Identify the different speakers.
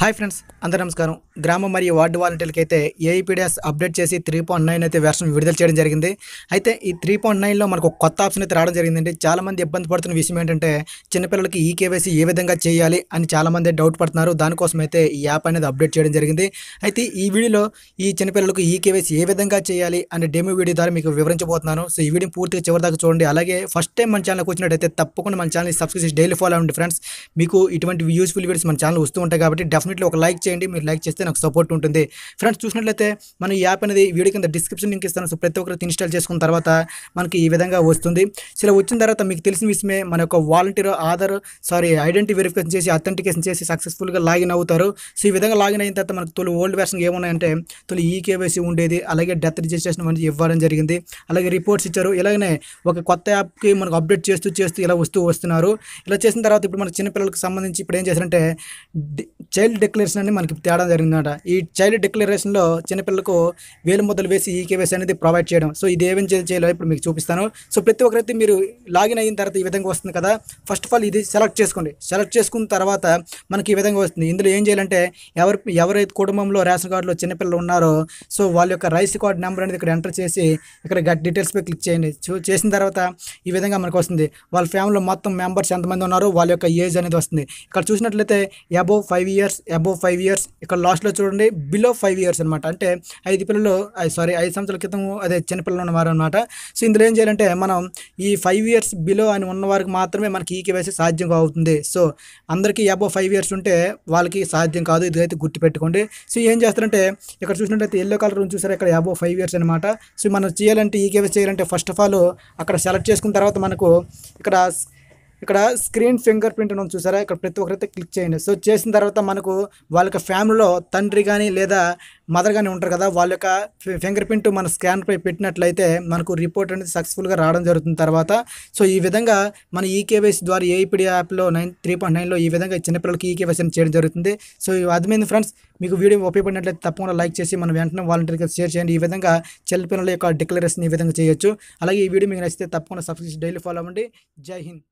Speaker 1: hi friends అందరూ నమస్కారం గ్రామం మరియు వార్డు వాలంటీర్లకి అయితే ఏఈపీడిఎస్ e అప్డేట్ చేసి త్రీ పాయింట్ నైన్ అయితే వెర్షన్ విడుదల చేయడం జరిగింది అయితే ఈ త్రీ పాయింట్ నైన్లో మనకు కొత్త ఆప్షన్ అయితే రావడం జరిగిందండి చాలామంది ఇబ్బంది పడుతున్న విషయం ఏంటంటే చిన్నపిల్లలకి ఈ e కేవైసీ ఏ విధంగా చేయాలి అని చాలామంది డౌట్ పడుతున్నారు దానికోసం అయితే ఈ యాప్ అనేది అప్డేట్ చేయడం జరిగింది అయితే ఈ వీడియోలో ఈ చిన్నపిల్లలకు ఈ e కేవైసీ ఏ విధంగా చేయాలి అనే డెమో వీడియో ద్వారా మీకు వివరించబోతున్నాను సో ఈ వీడియో పూర్తిగా చివరిదాకా చూడండి అలాగే ఫస్ట్ టైం మన ఛానల్కి వచ్చినట్టయితే తప్పకుండా మన ఛానల్ని సబ్స్క్రైబ్ చేసి డైలీ ఫాలో అవ్వండి ఫ్రెండ్స్ మీకు ఇటువంటి యూస్ఫుల్ వీడియోస్ మన ఛానల్ వస్తూ ఉంటాయి కాబట్టి డెఫినెట్లీ ఒక లైక్ చేయండి మీరు లైక్ చేస్తే నాకు సపోర్ట్ ఉంటుంది ఫ్రెండ్స్ చూసినట్లయితే మన ఈ యాప్ అనేది వీడియో కింద డిస్క్రిప్షన్ లింక్ ఇస్తాను సో ప్రతి ఒక్కరికి ఇన్స్టాల్ చేసుకున్న తర్వాత మనకి ఈ విధంగా వస్తుంది సో ఇలా వచ్చిన తర్వాత మీకు తెలిసిన విషయమే మన యొక్క volunteer Aadhaar sorry identity verification చేసి అథెంటికేషన్ చేసి సక్సెస్ఫుల్గా లాగిన్ అవుతారు సో ఈ విధంగా లాగిన్ అయిన తర్వాత మనకు తొలి ఓల్డ్ వెర్షన్ ఏమున్నాయంటే తొలి ఈ కేవైసీ ఉండేది అలాగే డెత్ రిజిస్ట్రేషన్ అనేది ఇవ్వడం జరిగింది అలాగే రిపోర్ట్స్ ఇచ్చారు ఇలాగనే ఒక కొత్త యాప్కి మనకు అప్డేట్ చేస్తూ చేస్తూ ఇలా వస్తూ వస్తున్నారు ఇలా చేసిన తర్వాత ఇప్పుడు మన చిన్నపిల్ల పిల్లలకు సంబంధించి ఇప్పుడు ఏం చేశారంటే చైల్డ్ డిక్లరేషన్ అని మనకి తేడా జరిగిందన్నమాట ఈ చైల్డ్ డిక్లరేషన్లో చిన్నపిల్లలకు వేలు ముద్దలు వేసి ఈకేవేసి అనేది ప్రొవైడ్ చేయడం సో ఇది ఏమేమి చేయాలో ఇప్పుడు మీకు చూపిస్తాను సో ప్రతి ఒక్కరైతే మీరు లాగిన్ అయిన తర్వాత ఈ విధంగా వస్తుంది కదా ఫస్ట్ ఆఫ్ ఆల్ ఇది సెలెక్ట్ చేసుకోండి సెలెక్ట్ చేసుకున్న తర్వాత మనకి ఈ విధంగా వస్తుంది ఇందులో ఏం చేయాలంటే ఎవరి ఎవరైతే కుటుంబంలో రేషన్ కార్డులో చిన్నపిల్లలు ఉన్నారో సో వాళ్ళ యొక్క రైస్ కార్డ్ నెంబర్ అనేది ఇక్కడ ఎంటర్ చేసి ఇక్కడ డీటెయిల్స్ పై క్లిక్ చేయండి చేసిన తర్వాత ఈ విధంగా మనకు వస్తుంది వాళ్ళ ఫ్యామిలీలో మొత్తం మెంబర్స్ ఎంతమంది ఉన్నారో వాళ్ళ యొక్క ఏజ్ అనేది అనేది వస్తుంది ఇక్కడ చూసినట్లయితే above five years above five years ఇక్కడ లాస్ట్లో చూడండి బిలో ఫైవ్ ఇయర్స్ అనమాట అంటే ఐదు పిల్లలు సారీ ఐదు సంవత్సరాల క్రితం అదే చిన్నపిల్లలు ఉన్నవారు అనమాట సో ఇందులో ఏం చేయాలంటే మనం ఈ ఫైవ్ ఇయర్స్ బిలో అని ఉన్నవారికి మాత్రమే మనకి ఈ e కేవైసీ సాధ్యం అవుతుంది సో అందరికీ అబోవ్ ఫైవ్ ఇయర్స్ ఉంటే వాళ్ళకి సాధ్యం కాదు ఇదైతే గుర్తుపెట్టుకోండి సో ఏం చేస్తారంటే ఇక్కడ చూసినట్లయితే ఎల్లో కలర్ చూసారు ఇక్కడ అబోవ్ ఫైవ్ ఇయర్స్ అనమాట సో మనం చేయాలంటే ఈ e కేవైసీ చేయాలంటే ఫస్ట్ ఆఫ్ ఆల్ అక్కడ సెలెక్ట్ చేసుకున్న తర్వాత మనకు ఇక్కడ ఇక్కడ స్క్రీన్ ఫింగర్ ప్రింట్ ఉంది చూసారా ఇక్కడ ప్రతి ఒక్కరైతే క్లిక్ చేయండి సో చేసిన తర్వాత మనకు వాళ్ళ యొక్క ఫ్యామిలీలో తండ్రి కానీ లేదా మదర్ కానీ ఉంటారు కదా వాళ్ళ యొక్క ఫింగర్ ప్రింట్ మన స్కాన్పై పెట్టినట్లయితే మనకు రిపోర్ట్ అనేది సక్సెస్ఫుల్గా రావడం జరుగుతుంది తర్వాత సో ఈ విధంగా మన ఈకేవైసీ ద్వారా ఏఐపిడి యాప్లో నైన్ త్రీ పాయింట్ నైన్లో ఈ విధంగా చిన్నపిల్లలకి ఈకేవైసీ అని చేయడం జరుగుతుంది సో అది మీద ఫ్రెండ్స్ మీకు వీడియో ఉపయోగపడినట్లయితే తప్పకుండా లైక్ చేసి మన వెంటనే వాలంటీర్గా షేర్ చేయండి ఈ విధంగా చిన్నపిల్లల యొక్క డిక్లరేషన్ ఈ విధంగా చేయొచ్చు అలాగే ఈ వీడియో మీకు నచ్చితే తప్పకుండా సబ్స్క్రిప్షన్ డైలీ ఫాలో అవ్వండి జై హింద్